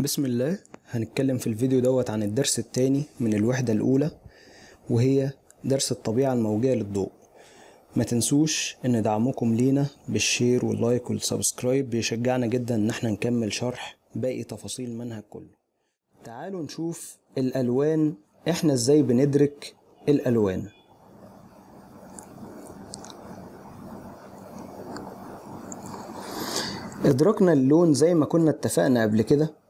بسم الله هنتكلم في الفيديو دوت عن الدرس الثاني من الوحدة الأولى وهي درس الطبيعة الموجية للضوء ما تنسوش ان دعمكم لينا بالشير واللايك والسبسكرايب بيشجعنا جدا ان احنا نكمل شرح باقي تفاصيل المنهج كله تعالوا نشوف الألوان احنا ازاي بندرك الألوان ادركنا اللون زي ما كنا اتفقنا قبل كده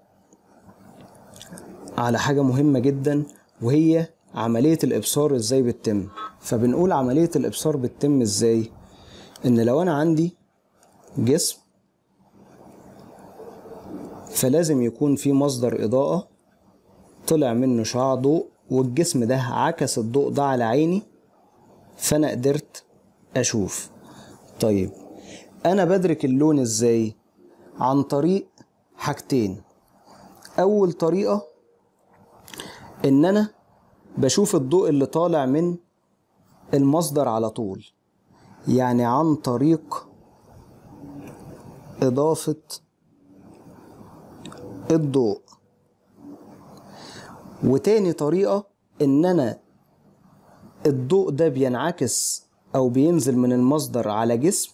على حاجة مهمة جدا وهي عملية الإبصار إزاي بتتم فبنقول عملية الإبصار بتتم إزاي إن لو أنا عندي جسم فلازم يكون في مصدر إضاءة طلع منه شعاع ضوء والجسم ده عكس الضوء ده على عيني فأنا قدرت أشوف طيب أنا بدرك اللون إزاي عن طريق حاجتين أول طريقة ان انا بشوف الضوء اللي طالع من المصدر على طول يعني عن طريق اضافه الضوء وتاني طريقه ان انا الضوء ده بينعكس او بينزل من المصدر على جسم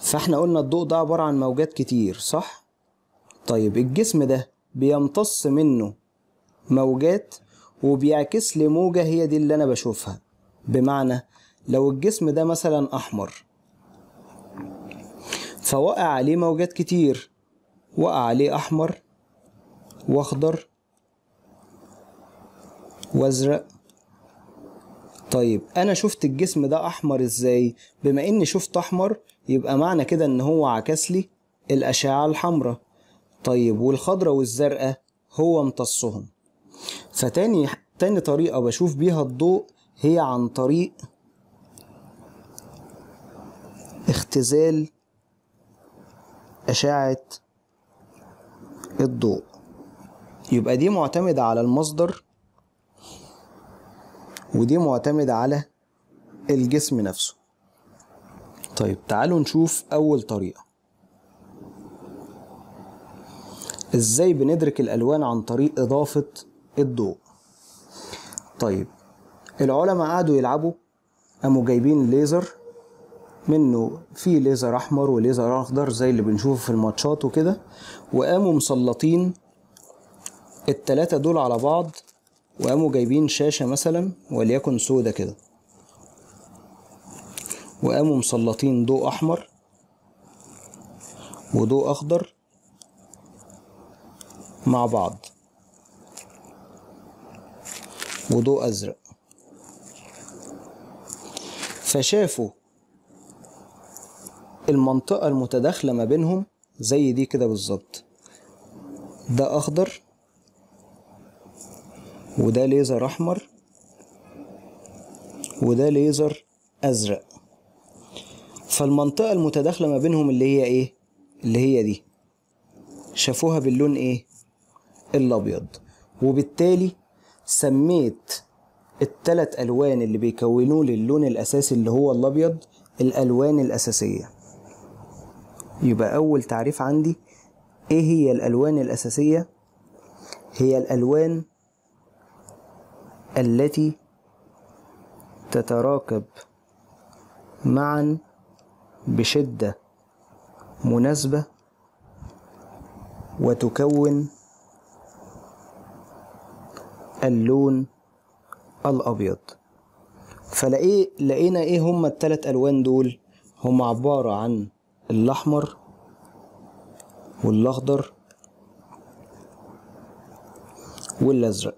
فاحنا قلنا الضوء ده عباره عن موجات كتير صح طيب الجسم ده بيمتص منه موجات وبيعكس لي موجة هي دي اللي أنا بشوفها بمعنى لو الجسم ده مثلا أحمر فوقع عليه موجات كتير وقع عليه أحمر وأخضر وأزرق طيب أنا شفت الجسم ده أحمر إزاي؟ بما إني شفت أحمر يبقى معنى كده إن هو عكس لي الأشعة الحمراء طيب والخضرة والزرقاء هو امتصهم فتاني تاني طريقة بشوف بيها الضوء هي عن طريق اختزال أشعة الضوء يبقى دي معتمدة على المصدر ودي معتمدة على الجسم نفسه طيب تعالوا نشوف أول طريقة إزاي بندرك الألوان عن طريق إضافة الضوء طيب العلماء قعدوا يلعبوا قاموا جايبين ليزر منه في ليزر احمر وليزر اخضر زي اللي بنشوفه في الماتشات وكده وقاموا مسلطين التلاتة دول على بعض وقاموا جايبين شاشة مثلا وليكن سودة كده وقاموا مسلطين ضوء احمر وضوء اخضر مع بعض وضوء أزرق فشافوا المنطقة المتداخلة ما بينهم زي دي كده بالظبط ده أخضر وده ليزر أحمر وده ليزر أزرق فالمنطقة المتداخلة ما بينهم اللي هي إيه؟ اللي هي دي شافوها باللون إيه؟ الأبيض وبالتالي سميت التلات الوان اللي بيكونوا لي اللون الاساسي اللي هو الابيض الالوان الاساسيه يبقى اول تعريف عندي ايه هي الالوان الاساسيه هي الالوان التي تتراكب معا بشده مناسبه وتكون اللون الأبيض فلقيه لقينا إيه هما التلات ألوان دول هما عبارة عن الأحمر والأخضر والأزرق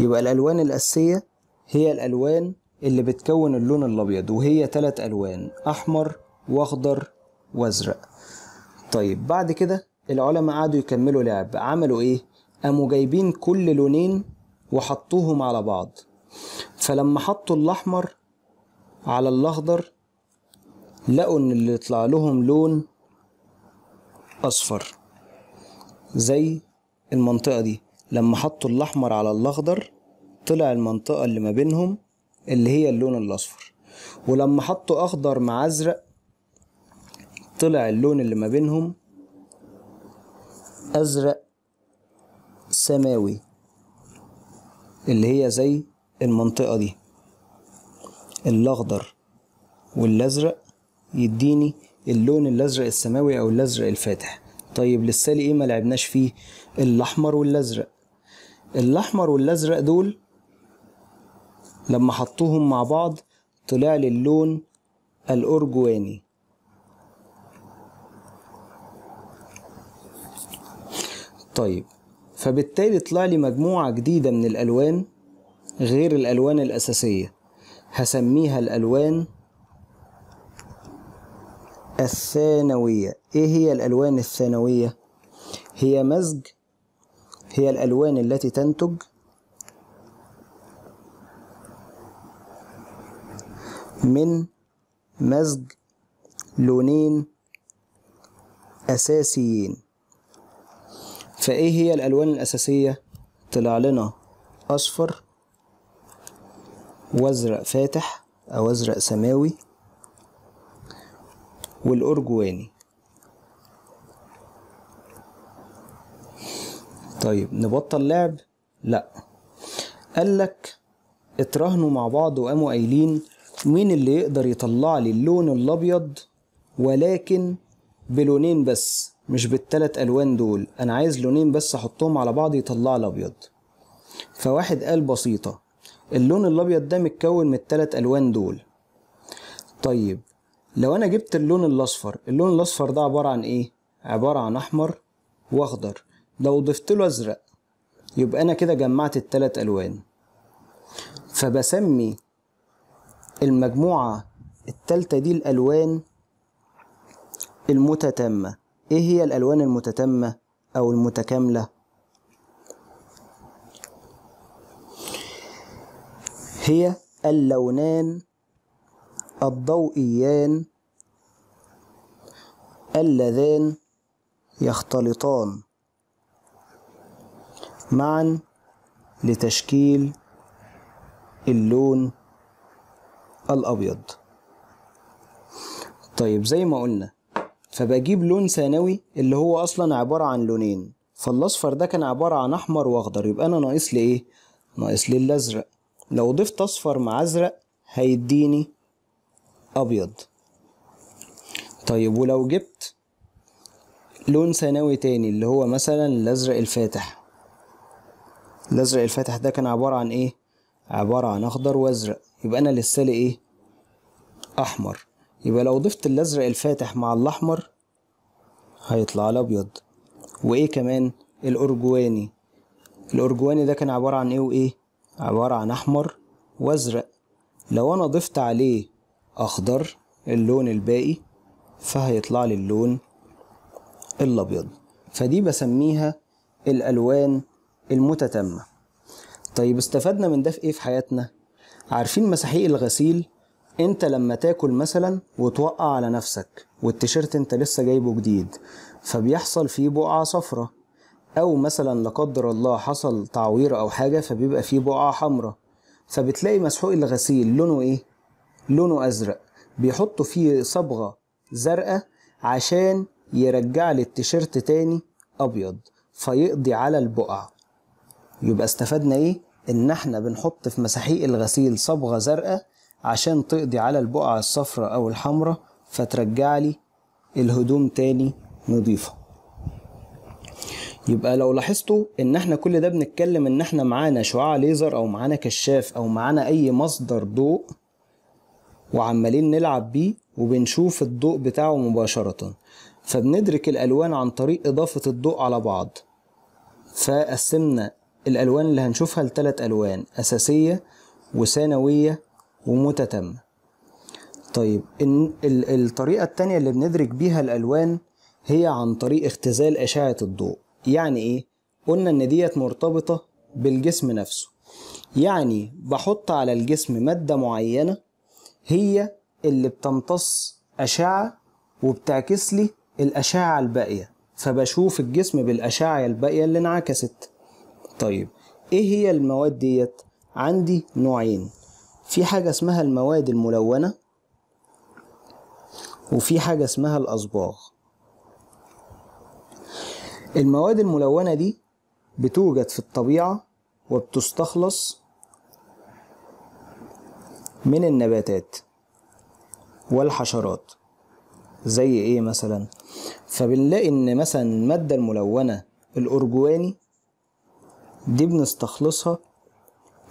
يبقى الألوان الأساسية هي الألوان اللي بتكون اللون الأبيض وهي تلات ألوان أحمر وأخضر وأزرق طيب بعد كده العلماء قعدوا يكملوا لعب عملوا إيه؟ قاموا جايبين كل لونين وحطوهم على بعض فلما حطوا الأحمر على الأخضر لقوا إن اللي يطلع لهم لون أصفر زي المنطقة دي لما حطوا الأحمر على الأخضر طلع المنطقة اللي ما بينهم اللي هي اللون الأصفر ولما حطوا أخضر مع أزرق طلع اللون اللي ما بينهم أزرق سماوي اللي هي زي المنطقة دي الأخضر والأزرق يديني اللون الأزرق السماوي أو الأزرق الفاتح طيب لي إيه ما لعبناش فيه الأحمر والأزرق الأحمر والأزرق دول لما حطوهم مع بعض طلع لي اللون الأرجواني طيب فبالتالي طلع لي مجموعة جديدة من الألوان غير الألوان الأساسية هسميها الألوان الثانوية إيه هي الألوان الثانوية؟ هي مزج هي الألوان التي تنتج من مزج لونين أساسيين فايه هي الالوان الاساسيه طلع لنا اصفر وازرق فاتح او ازرق سماوي والارجواني طيب نبطل لعب لا قالك اتراهنوا مع بعض وقاموا قايلين مين اللي يقدر يطلع لي اللون الابيض ولكن بلونين بس مش بالتلات الوان دول انا عايز لونين بس احطهم على بعض يطلع الابيض ابيض فواحد قال بسيطه اللون الابيض ده متكون من التلات الوان دول طيب لو انا جبت اللون الاصفر اللون الاصفر ده عباره عن ايه عباره عن احمر واخضر لو ضفت له ازرق يبقى انا كده جمعت التلات الوان فبسمي المجموعه التالتة دي الالوان المتتامه إيه هي الألوان المتتامة أو المتكاملة؟ هي اللونان الضوئيان اللذان يختلطان معا لتشكيل اللون الأبيض طيب زي ما قلنا فبجيب لون ثانوي اللي هو أصلا عبارة عن لونين فالأصفر ده كان عبارة عن أحمر وأخضر يبقى أنا ناقص لي إيه؟ ناقص لي الأزرق لو ضفت أصفر مع أزرق هيديني أبيض طيب ولو جبت لون ثانوي تاني اللي هو مثلا الأزرق الفاتح الأزرق الفاتح ده كان عبارة عن إيه؟ عبارة عن أخضر وأزرق يبقى أنا لسه لي إيه؟ أحمر يبقى لو ضفت الازرق الفاتح مع الاحمر هيطلع الابيض وايه كمان الارجواني الارجواني ده كان عباره عن ايه وايه عباره عن احمر وازرق لو انا ضفت عليه اخضر اللون الباقي فهيطلع لي اللون الابيض فدي بسميها الالوان المتتمه طيب استفدنا من ده في ايه في حياتنا عارفين مساحيق الغسيل انت لما تاكل مثلا وتوقع على نفسك والتيشيرت انت لسه جايبه جديد فبيحصل فيه بقعة صفرة او مثلا لا قدر الله حصل تعوير او حاجة فبيبقى فيه بقعة حمراء فبتلاقي مسحوق الغسيل لونه ايه لونه ازرق بيحطوا فيه صبغة زرقاء عشان يرجع للتيشيرت التيشيرت تاني ابيض فيقضي على البقع يبقى استفدنا ايه ان احنا بنحط في مساحيق الغسيل صبغة زرقاء عشان تقضي على البقعة الصفراء أو الحمراء فترجع لي الهدوم تاني نضيفة يبقى لو لاحظتوا ان احنا كل ده بنتكلم ان احنا معانا شعاع ليزر او معانا كشاف او معانا اي مصدر ضوء وعمالين نلعب بيه وبنشوف الضوء بتاعه مباشرة فبندرك الالوان عن طريق اضافة الضوء على بعض فقسمنا الالوان اللي هنشوفها لثلاث الوان اساسية وثانوية ومتتمة طيب الطريقة التانية اللي بندرك بيها الألوان هي عن طريق اختزال أشعة الضوء يعني إيه؟ قلنا إن ديت مرتبطة بالجسم نفسه يعني بحط على الجسم مادة معينة هي اللي بتمتص أشعة وبتعكس لي الأشعة الباقية فبشوف الجسم بالأشعة الباقية اللي انعكست طيب إيه هي المواد ديت؟ عندي نوعين في حاجة اسمها المواد الملونة وفي حاجة اسمها الأصباغ المواد الملونة دي بتوجد في الطبيعة وبتستخلص من النباتات والحشرات زي ايه مثلا فبنلاقي ان مثلا المادة الملونة الأرجواني دي بنستخلصها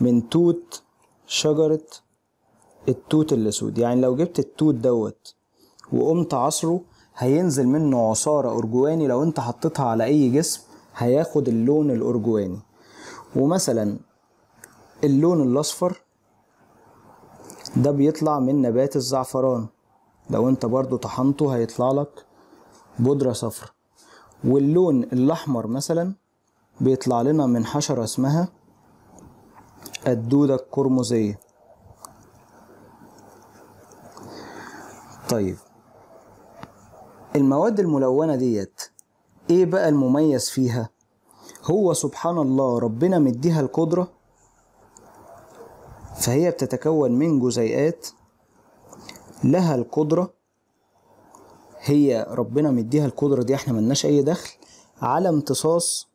من توت شجرة التوت الأسود يعني لو جبت التوت دوت وقمت عصره هينزل منه عصارة أرجواني لو أنت حطيتها على أي جسم هياخد اللون الأرجواني ومثلا اللون الأصفر ده بيطلع من نبات الزعفران لو انت برضو طحنته هيطلع لك بودرة صفر واللون الأحمر مثلا بيطلع لنا من حشرة اسمها الدودة القرمزية طيب المواد الملونة ديت ايه بقى المميز فيها هو سبحان الله ربنا مديها القدرة فهي بتتكون من جزيئات لها القدرة هي ربنا مديها القدرة دي احنا ملناش اي دخل على امتصاص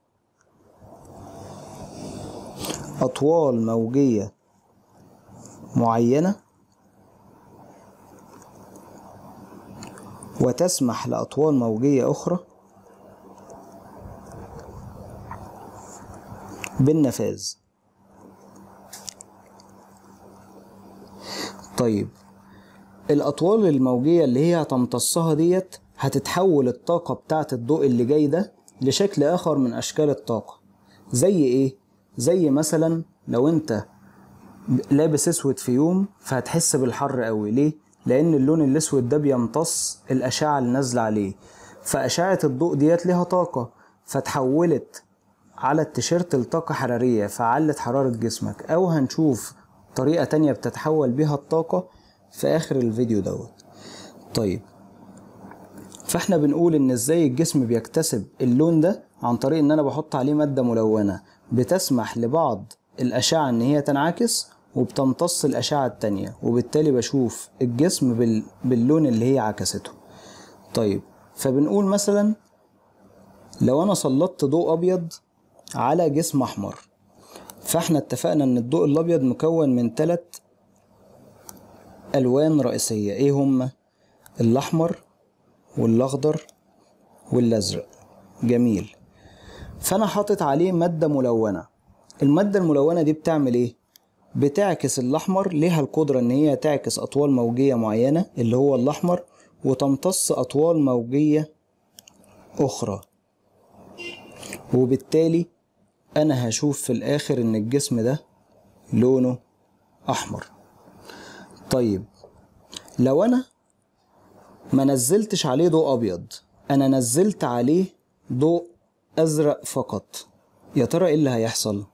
أطوال موجية معينة وتسمح لأطوال موجية أخرى بالنفاذ طيب الأطوال الموجية اللي هي هتمتصها ديت هتتحول الطاقة بتاعة الضوء اللي جاي ده لشكل آخر من أشكال الطاقة زي إيه؟ زي مثلا لو انت لابس اسود في يوم فهتحس بالحر قوي ليه لان اللون الاسود ده بيمتص الاشعه اللي نازله عليه فاشعه الضوء ديت ليها طاقه فتحولت على التيشيرت لطاقه حراريه فعلت حراره جسمك او هنشوف طريقه تانية بتتحول بيها الطاقه في اخر الفيديو دوت طيب فاحنا بنقول ان ازاي الجسم بيكتسب اللون ده عن طريق ان انا بحط عليه ماده ملونه بتسمح لبعض الأشعة إن هي تنعكس وبتمتص الأشعة التانية وبالتالي بشوف الجسم بال... باللون اللي هي عكسته طيب فبنقول مثلا لو أنا سلطت ضوء أبيض على جسم أحمر فاحنا اتفقنا ان الضوء الابيض مكون من ثلاث الوان رئيسيه ايه هما الاحمر والاخضر والازرق جميل فانا حاطط عليه ماده ملونه الماده الملونه دي بتعمل ايه بتعكس الاحمر ليها القدره ان هي تعكس اطوال موجيه معينه اللي هو الاحمر وتمتص اطوال موجيه اخرى وبالتالي انا هشوف في الاخر ان الجسم ده لونه احمر طيب لو انا ما نزلتش عليه ضوء ابيض انا نزلت عليه ضوء أزرق فقط يا ترى إيه اللي هيحصل؟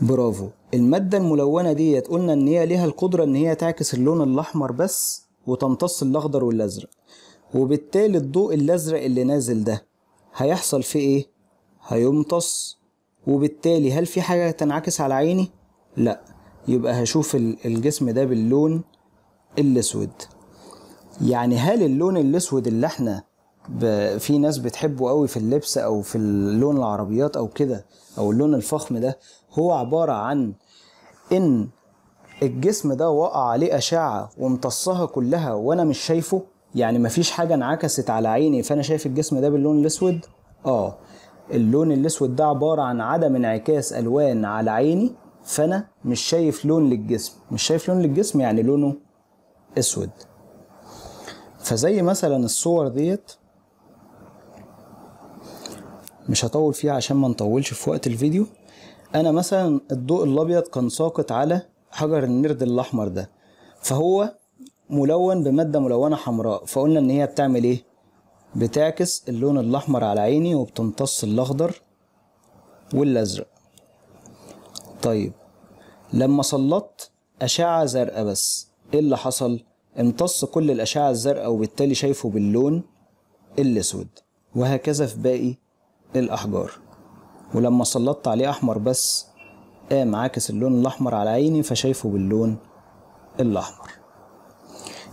برافو المادة الملونة ديت قلنا إن هي ليها القدرة إن هي تعكس اللون الأحمر بس وتمتص الأخضر والأزرق وبالتالي الضوء الأزرق اللي نازل ده هيحصل فيه إيه؟ هيمتص وبالتالي هل في حاجة تنعكس على عيني؟ لأ يبقى هشوف الجسم ده باللون الأسود يعني هل اللون الأسود اللي احنا في ناس بتحبه قوي في اللبس او في اللون العربيات او كده او اللون الفخم ده هو عباره عن ان الجسم ده وقع عليه اشعه وامتصها كلها وانا مش شايفه يعني مفيش حاجه انعكست على عيني فانا شايف الجسم ده باللون الاسود اه اللون الاسود ده عباره عن عدم انعكاس الوان على عيني فانا مش شايف لون للجسم مش شايف لون للجسم يعني لونه اسود فزي مثلا الصور ديت مش هطول فيها عشان ما نطولش في وقت الفيديو انا مثلا الضوء الابيض كان ساقط على حجر النرد الاحمر ده فهو ملون بماده ملونه حمراء فقلنا ان هي بتعمل ايه بتعكس اللون الاحمر على عيني وبتمتص الاخضر والازرق طيب لما سلطت اشعه زرقاء بس ايه اللي حصل امتص كل الاشعه الزرقاء وبالتالي شايفه باللون الاسود وهكذا في باقي الأحجار ولما سلطت عليه أحمر بس قام عاكس اللون الأحمر على عيني فشايفه باللون الأحمر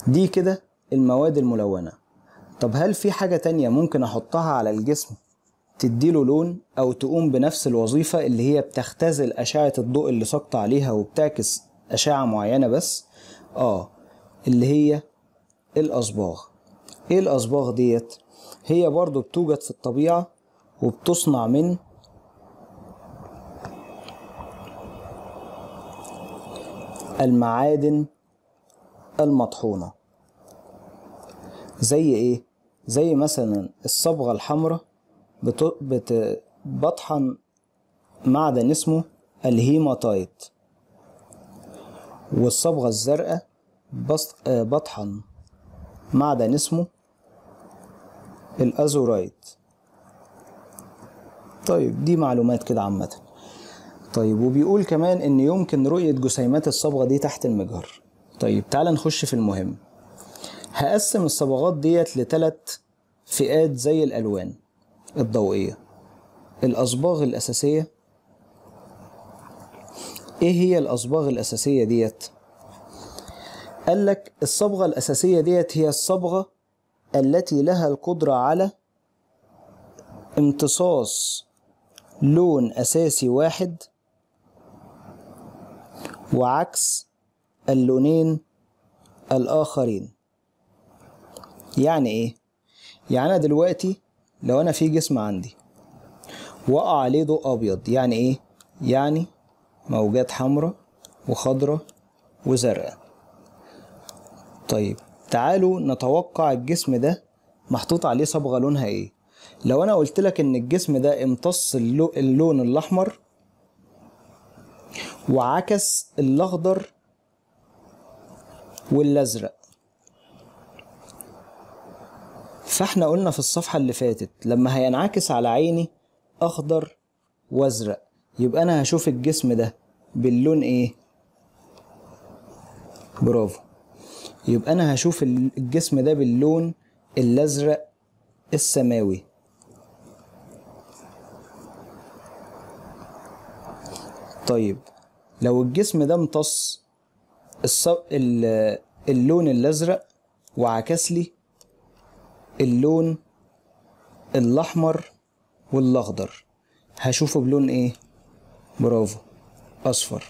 دي كده المواد الملونة طب هل في حاجة تانية ممكن أحطها على الجسم تديله لون أو تقوم بنفس الوظيفة اللي هي بتختزل أشعة الضوء اللي سقط عليها وبتعكس أشعة معينة بس آه اللي هي الأصباغ إيه الأصباغ ديت؟ هي برضو بتوجد في الطبيعة وبتصنع من المعادن المطحونة زي ايه؟ زي مثلا الصبغة الحمراء بتطحن بطحن معدن اسمه الهيماتايت والصبغة الزرقاء بطحن معدن اسمه الأزورايت طيب دي معلومات كده عامة طيب وبيقول كمان ان يمكن رؤية جسيمات الصبغة دي تحت المجهر طيب تعال نخش في المهم هقسم الصبغات ديت لثلاث فئات زي الالوان الضوئية الاصباغ الاساسية ايه هي الاصباغ الاساسية ديت قال لك الصبغة الاساسية ديت هي الصبغة التي لها القدرة على امتصاص لون أساسي واحد وعكس اللونين الآخرين يعني إيه؟ يعني أنا دلوقتي لو أنا في جسم عندي وقع عليه ضوء أبيض يعني إيه؟ يعني موجات حمراء وخضراء وزرقاء طيب تعالوا نتوقع الجسم ده محطوط عليه صبغة لونها إيه؟ لو انا قلت لك ان الجسم ده امتص اللون الاحمر وعكس الاخضر والازرق فاحنا قلنا في الصفحه اللي فاتت لما هينعكس على عيني اخضر وازرق يبقى انا هشوف الجسم ده باللون ايه برافو يبقى انا هشوف الجسم ده باللون الازرق السماوي طيب لو الجسم ده امتص اللون الازرق وعكس لي اللون الاحمر والاخضر هشوفه بلون ايه برافو اصفر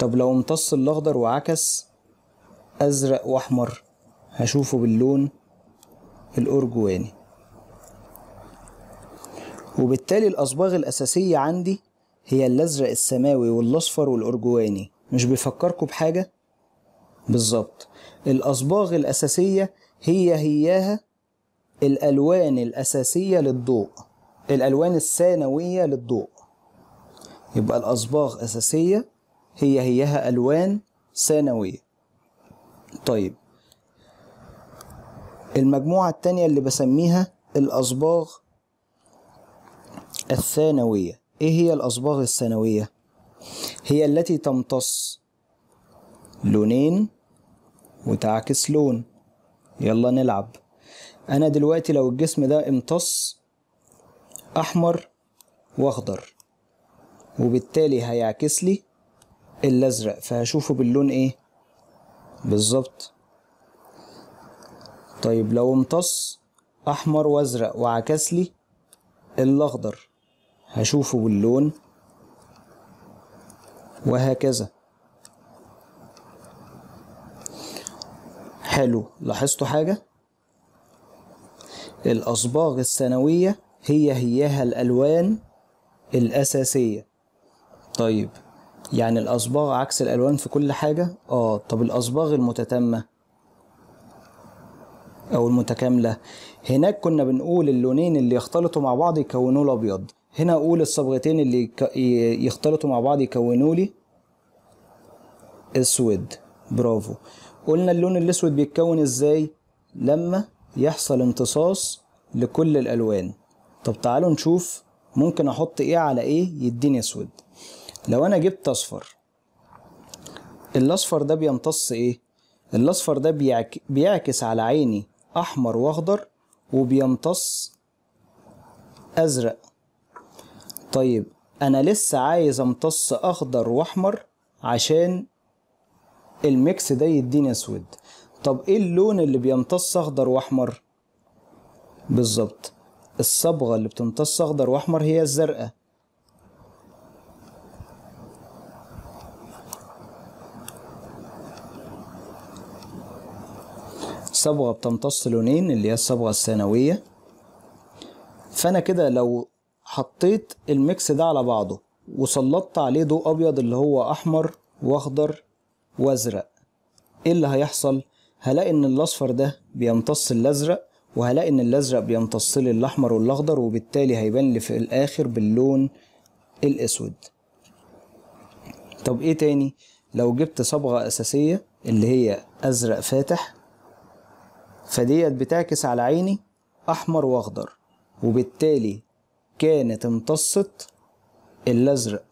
طب لو امتص الاخضر وعكس ازرق واحمر هشوفه باللون الارجواني وبالتالي الأصباغ الأساسية عندي هي الأزرق السماوي والأصفر والأرجواني مش بيفكركم بحاجة؟ بالظبط الأصباغ الأساسية هي هياها الألوان الأساسية للضوء الألوان الثانوية للضوء يبقى الأصباغ أساسية هي هياها ألوان ثانوية طيب المجموعة التانية اللي بسميها الأصباغ الثانوية إيه هي الأصباغ الثانوية؟ هي التي تمتص لونين وتعكس لون يلا نلعب أنا دلوقتي لو الجسم ده امتص أحمر وأخضر وبالتالي هيعكس لي الأزرق فهشوفه باللون إيه؟ بالظبط طيب لو امتص أحمر وأزرق وعكس لي الأخضر هشوفه باللون وهكذا حلو لاحظتوا حاجة الأصباغ السنوية هي هياها الألوان الأساسية طيب يعني الأصباغ عكس الألوان في كل حاجة آه طب الأصباغ المتتامة أو المتكاملة هناك كنا بنقول اللونين اللي يختلطوا مع بعض يكونوا الأبيض هنا اقول الصبغتين اللي يختلطوا مع بعض يكونوا لي اسود برافو قلنا اللون الاسود بيتكون ازاي لما يحصل امتصاص لكل الالوان طب تعالوا نشوف ممكن احط ايه على ايه يديني اسود لو انا جبت اصفر الاصفر ده بيمتص ايه الاصفر ده بيعك... بيعكس على عيني احمر واخضر وبيمتص ازرق طيب انا لسه عايز امتص اخضر واحمر عشان الميكس ده يديني اسود طب ايه اللون اللي بيمتص اخضر واحمر بالظبط الصبغه اللي بتمتص اخضر واحمر هي الزرقاء صبغه بتمتص لونين اللي هي الصبغه الثانويه فانا كده لو حطيت الميكس ده على بعضه وسلطت عليه ضوء ابيض اللي هو احمر واخضر وازرق ايه اللي هيحصل هلاقي ان الاصفر ده بيمتص الازرق وهلاقي ان الازرق بيمتص لي الاحمر والاخضر وبالتالي هيبان لي في الاخر باللون الاسود طب ايه تاني لو جبت صبغة اساسية اللي هي ازرق فاتح فديت بتعكس على عيني احمر واخضر وبالتالي كانت امتصت الازرق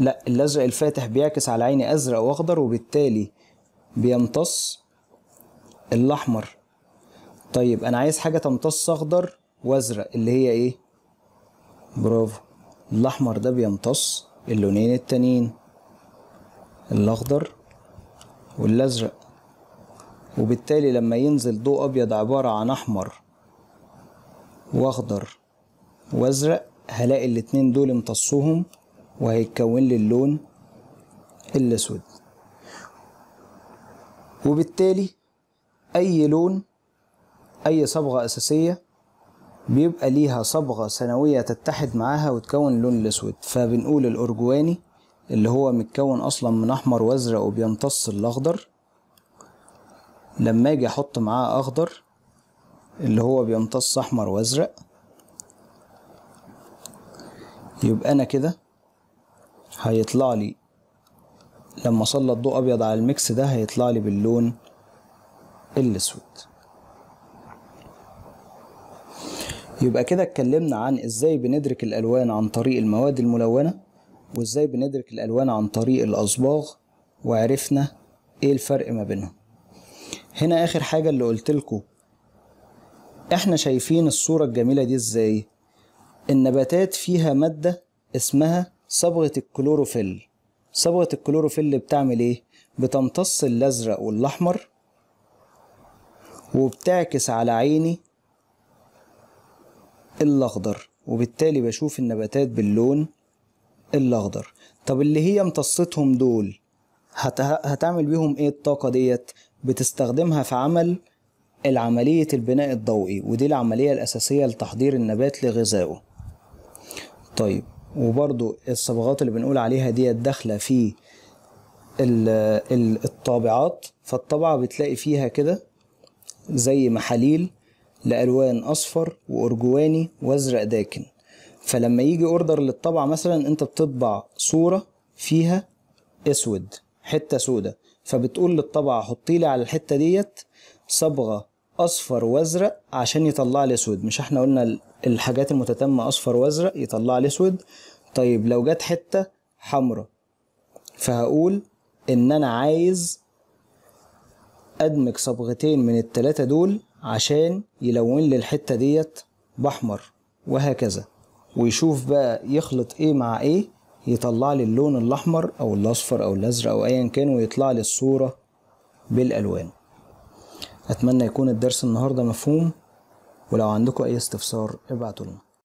لا الازرق الفاتح بيعكس على عيني ازرق واخضر وبالتالي بيمتص الاحمر طيب انا عايز حاجه تمتص اخضر وازرق اللي هي ايه برافو الاحمر ده بيمتص اللونين التانيين الاخضر والازرق وبالتالي لما ينزل ضوء ابيض عباره عن احمر واخضر وازرق هلاقي الاتنين دول امتصوهم وهيتكون لي اللون الاسود وبالتالي اي لون اي صبغة اساسية بيبقى ليها صبغة سنويه تتحد معاها وتكون اللون الاسود فبنقول الارجواني اللي هو متكون اصلا من احمر وازرق وبيمتص الاخضر لما اجي احط معاه اخضر اللي هو بيمتص احمر وازرق يبقى انا كده هيطلع لي لما اسلط ضوء ابيض على الميكس ده هيطلع لي باللون الاسود يبقى كده اتكلمنا عن ازاي بندرك الالوان عن طريق المواد الملونه وازاي بندرك الالوان عن طريق الاصباغ وعرفنا ايه الفرق ما بينهم هنا اخر حاجه اللي قلت لكم احنا شايفين الصوره الجميله دي ازاي النباتات فيها مادة اسمها صبغة الكلوروفيل صبغة الكلوروفيل بتعمل ايه؟ بتمتص الازرق والاحمر وبتعكس على عيني الاخضر وبالتالي بشوف النباتات باللون الاخضر طب اللي هي امتصتهم دول هتعمل بيهم ايه الطاقة ديت بتستخدمها في عمل العملية البناء الضوئي ودي العملية الأساسية لتحضير النبات لغذائه طيب وبرضو الصبغات اللي بنقول عليها ديت داخله في الطابعات فالطبعة بتلاقي فيها كده زي محاليل لألوان أصفر وأرجواني وأزرق داكن فلما يجي أوردر للطبعة مثلا أنت بتطبع صورة فيها أسود حتة سودة فبتقول للطبعة حطي لي على الحتة ديت صبغة أصفر وأزرق عشان يطلع لي أسود مش احنا قلنا الحاجات المتتمة أصفر وأزرق يطلع لي أسود طيب لو جت حتة حمراء فهقول إن أنا عايز أدمج صبغتين من التلاتة دول عشان يلون لي الحتة ديت بأحمر وهكذا ويشوف بقى يخلط إيه مع إيه يطلع لي اللون الأحمر أو الأصفر أو الأزرق أو أيا كان ويطلع لي الصورة بالألوان أتمنى يكون الدرس النهاردة مفهوم ولو عندكم أي استفسار ابعتوا لنا